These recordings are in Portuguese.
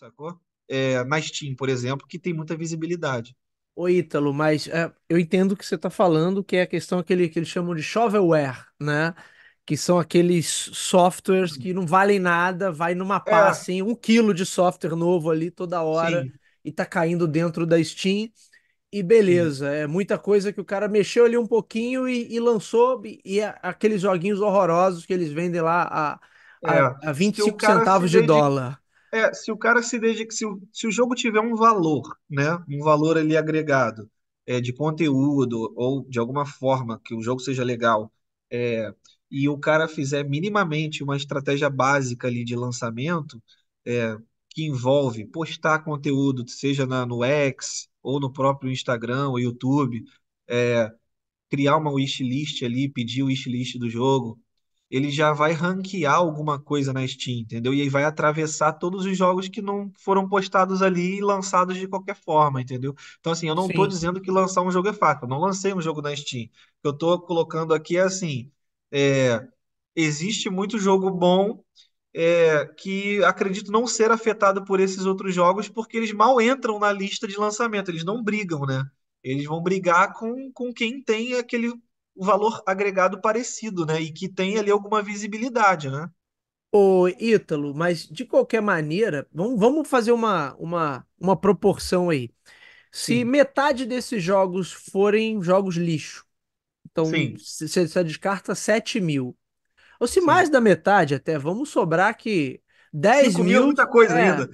sacou? É, mais Steam por exemplo, que tem muita visibilidade. Ô Ítalo, mas é, eu entendo o que você está falando, que é a questão aquele, que eles chamam de shovelware, né? Que são aqueles softwares que não valem nada, vai numa é. pá, assim, um quilo de software novo ali toda hora Sim. e tá caindo dentro da Steam. E beleza, Sim. é muita coisa que o cara mexeu ali um pouquinho e, e lançou, e, e aqueles joguinhos horrorosos que eles vendem lá a, a, é. a 25 centavos de dólar. É, se o cara se dedica, se o, se o jogo tiver um valor, né? Um valor ali agregado é, de conteúdo ou de alguma forma que o jogo seja legal, é, e o cara fizer minimamente uma estratégia básica ali de lançamento, é, que envolve postar conteúdo, seja na, no X ou no próprio Instagram ou YouTube, é, criar uma wishlist ali, pedir o wishlist do jogo, ele já vai ranquear alguma coisa na Steam, entendeu? E aí vai atravessar todos os jogos que não foram postados ali e lançados de qualquer forma, entendeu? Então, assim, eu não estou dizendo que lançar um jogo é fácil. Eu não lancei um jogo na Steam. O que eu estou colocando aqui é assim: é, existe muito jogo bom é, que acredito não ser afetado por esses outros jogos, porque eles mal entram na lista de lançamento, eles não brigam, né? Eles vão brigar com, com quem tem aquele o valor agregado parecido, né? E que tem ali alguma visibilidade, né? Ô, Ítalo, mas de qualquer maneira, vamos, fazer uma, uma, uma proporção aí. Se Sim. metade desses jogos forem jogos lixo, então você descarta 7 mil. Ou se Sim. mais da metade até, vamos sobrar que 10 mil, é mil. muita coisa é, ainda.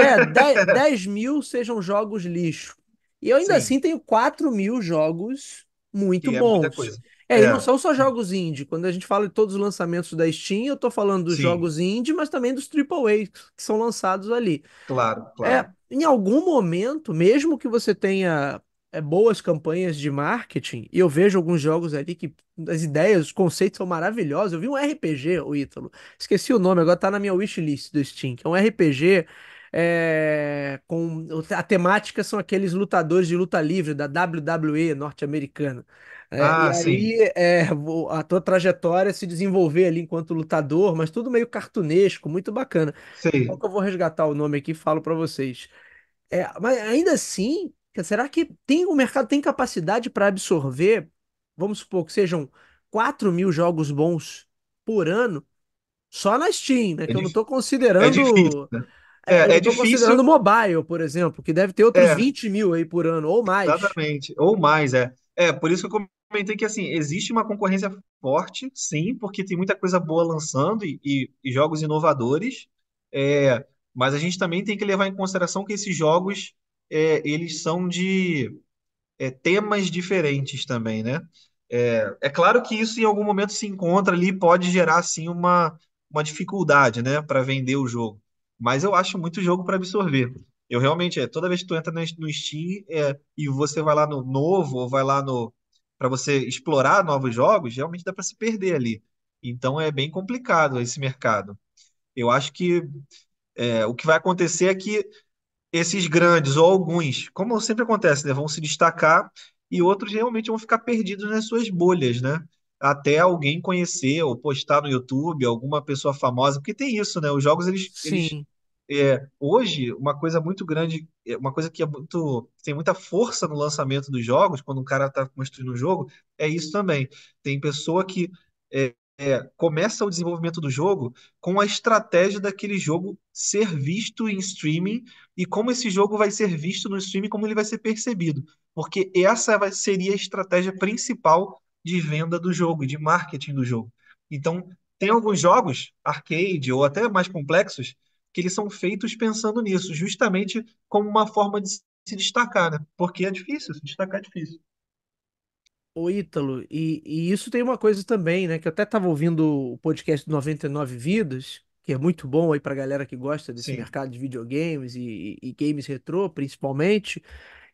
É, 10, 10 mil sejam jogos lixo. E eu ainda Sim. assim tenho 4 mil jogos muito bom é bons. É, é, e é. não são só jogos indie. Quando a gente fala de todos os lançamentos da Steam, eu estou falando dos Sim. jogos indie, mas também dos AAA que são lançados ali. Claro, claro. É, em algum momento, mesmo que você tenha é, boas campanhas de marketing, e eu vejo alguns jogos ali que as ideias, os conceitos são maravilhosos. Eu vi um RPG, o Ítalo, esqueci o nome, agora está na minha wishlist do Steam, que é um RPG é, com a temática são aqueles lutadores de luta livre da WWE norte-americana. É, ah, e aí é, a tua trajetória se desenvolver ali enquanto lutador, mas tudo meio cartunesco, muito bacana. Sim. Então, eu vou resgatar o nome aqui e falo para vocês. É, mas ainda assim, será que tem o mercado tem capacidade para absorver? Vamos supor que sejam 4 mil jogos bons por ano só na Steam, né? Que eu não estou é considerando. Difícil, né? É, eu é difícil. Considerando né? mobile, por exemplo, que deve ter outros é, 20 mil aí por ano, ou mais. Exatamente, ou mais, é. É, por isso que eu comentei que assim, existe uma concorrência forte, sim, porque tem muita coisa boa lançando e, e, e jogos inovadores. É, mas a gente também tem que levar em consideração que esses jogos é, eles são de é, temas diferentes também, né? É, é, claro que isso em algum momento se encontra ali pode gerar assim uma, uma dificuldade, né, para vender o jogo. Mas eu acho muito jogo para absorver. Eu realmente, é, toda vez que tu entra no Steam é, e você vai lá no novo, ou vai lá no. para você explorar novos jogos, realmente dá para se perder ali. Então é bem complicado esse mercado. Eu acho que é, o que vai acontecer é que esses grandes, ou alguns, como sempre acontece, né, vão se destacar e outros realmente vão ficar perdidos nas suas bolhas, né? até alguém conhecer ou postar no YouTube, alguma pessoa famosa, porque tem isso, né? Os jogos, eles, Sim. eles é, hoje, uma coisa muito grande, é, uma coisa que é muito, tem muita força no lançamento dos jogos, quando um cara está construindo um jogo, é isso também. Tem pessoa que é, é, começa o desenvolvimento do jogo com a estratégia daquele jogo ser visto em streaming e como esse jogo vai ser visto no streaming, como ele vai ser percebido. Porque essa seria a estratégia principal de venda do jogo, de marketing do jogo. Então, tem alguns jogos, arcade ou até mais complexos, que eles são feitos pensando nisso, justamente como uma forma de se destacar, né? Porque é difícil, se destacar é difícil. O Ítalo, e, e isso tem uma coisa também, né? Que eu até estava ouvindo o podcast 99 Vidas, que é muito bom aí para galera que gosta desse Sim. mercado de videogames e, e, e games retrô, principalmente.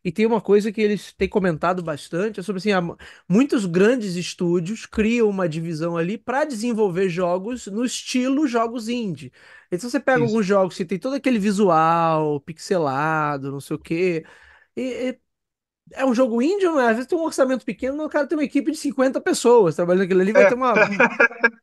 E tem uma coisa que eles têm comentado bastante, é sobre assim, muitos grandes estúdios criam uma divisão ali para desenvolver jogos no estilo jogos indie. Então você pega Isso. alguns jogos que tem todo aquele visual pixelado, não sei o quê. E, é um jogo indie, é? Às vezes tem um orçamento pequeno, o cara tem uma equipe de 50 pessoas trabalhando aquilo ali, vai é. ter uma,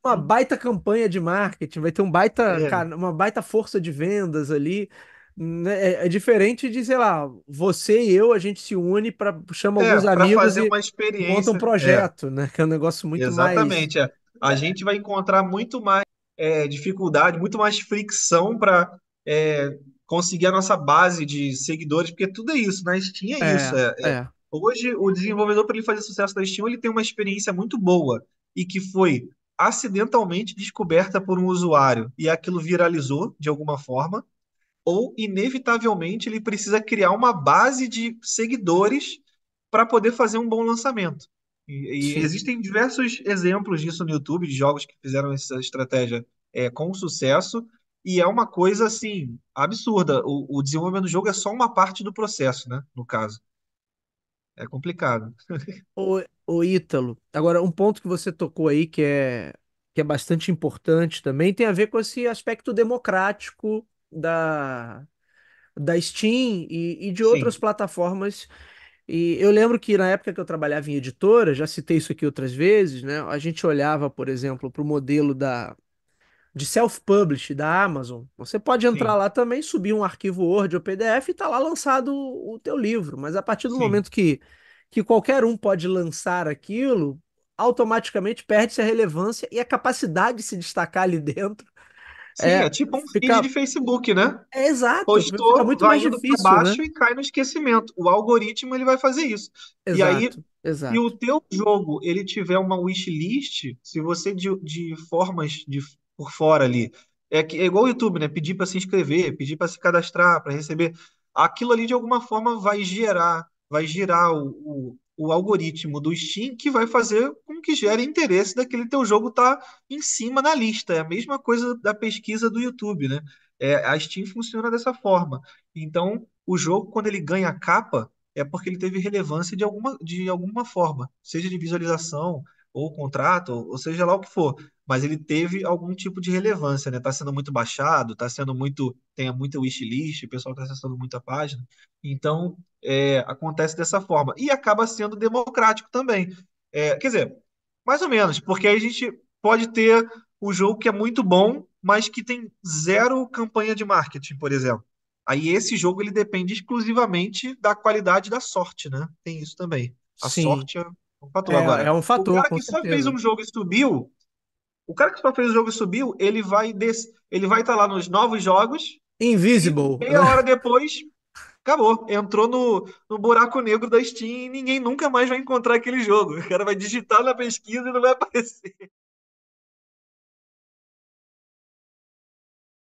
uma baita campanha de marketing, vai ter um baita, é. uma baita força de vendas ali. Né, é, é, diferente de, sei lá, você e eu, a gente se une para chama é, alguns amigos fazer e uma experiência, monta um é. projeto, é. né? Que é um negócio muito Exatamente, mais. Exatamente. É. A gente vai encontrar muito mais é, dificuldade, muito mais fricção para conseguir a nossa base de seguidores, porque tudo é isso, na né? Steam é, isso. Hoje, o desenvolvedor, para ele fazer sucesso na Steam, ele tem uma experiência muito boa e que foi acidentalmente descoberta por um usuário e aquilo viralizou de alguma forma ou inevitavelmente ele precisa criar uma base de seguidores para poder fazer um bom lançamento. E, e existem diversos exemplos disso no YouTube, de jogos que fizeram essa estratégia é, com sucesso, e é uma coisa assim absurda. O, o desenvolvimento do jogo é só uma parte do processo, né? No caso. É complicado. o o Ítalo, agora um ponto que você tocou aí que é, que é bastante importante também tem a ver com esse aspecto democrático da, da Steam e, e de outras Sim. plataformas. E eu lembro que na época que eu trabalhava em editora, já citei isso aqui outras vezes, né? A gente olhava, por exemplo, para o modelo da, de self-publish da Amazon, você pode entrar Sim. lá também, subir um arquivo Word ou PDF e tá lá lançado o teu livro. Mas a partir do Sim. momento que, que qualquer um pode lançar aquilo, automaticamente perde-se a relevância e a capacidade de se destacar ali dentro Sim, é, é tipo um fica... feed de Facebook, né? É, exato. Postou, fica muito vai mais difícil, baixo né? e cai no esquecimento. O algoritmo ele vai fazer isso. Exato, e aí, exato. se o teu jogo ele tiver uma wishlist, se você de, de formas de por fora ali, é, que, é igual o YouTube, né? Pedir para se inscrever, pedir para se cadastrar, para receber, aquilo ali de alguma forma vai gerar, vai girar o, o o algoritmo do Steam que vai fazer com que gere interesse daquele teu jogo estar tá em cima na lista. É a mesma coisa da pesquisa do YouTube, né? É, a Steam funciona dessa forma. Então, o jogo, quando ele ganha a capa, é porque ele teve relevância de alguma, de alguma forma, seja de visualização, ou contrato, ou seja lá o que for, mas ele teve algum tipo de relevância, né? está sendo muito baixado, está sendo muito, tem muita wishlist, o pessoal está acessando muita página. Então, é, acontece dessa forma. E acaba sendo democrático também. É, quer dizer, mais ou menos, porque aí a gente pode ter o jogo que é muito bom, mas que tem zero campanha de marketing, por exemplo. Aí esse jogo ele depende exclusivamente da qualidade da sorte, né? Tem isso também. A Sim. sorte é é um fator é, agora. É um fator. O cara que certeza. só fez um jogo e subiu, o cara que só fez um jogo e subiu, ele vai des... ele vai estar tá lá nos novos jogos. Invisible. E meia hora depois, acabou. Entrou no, no buraco negro da Steam e ninguém nunca mais vai encontrar aquele jogo. O cara vai digitar na pesquisa e não vai aparecer.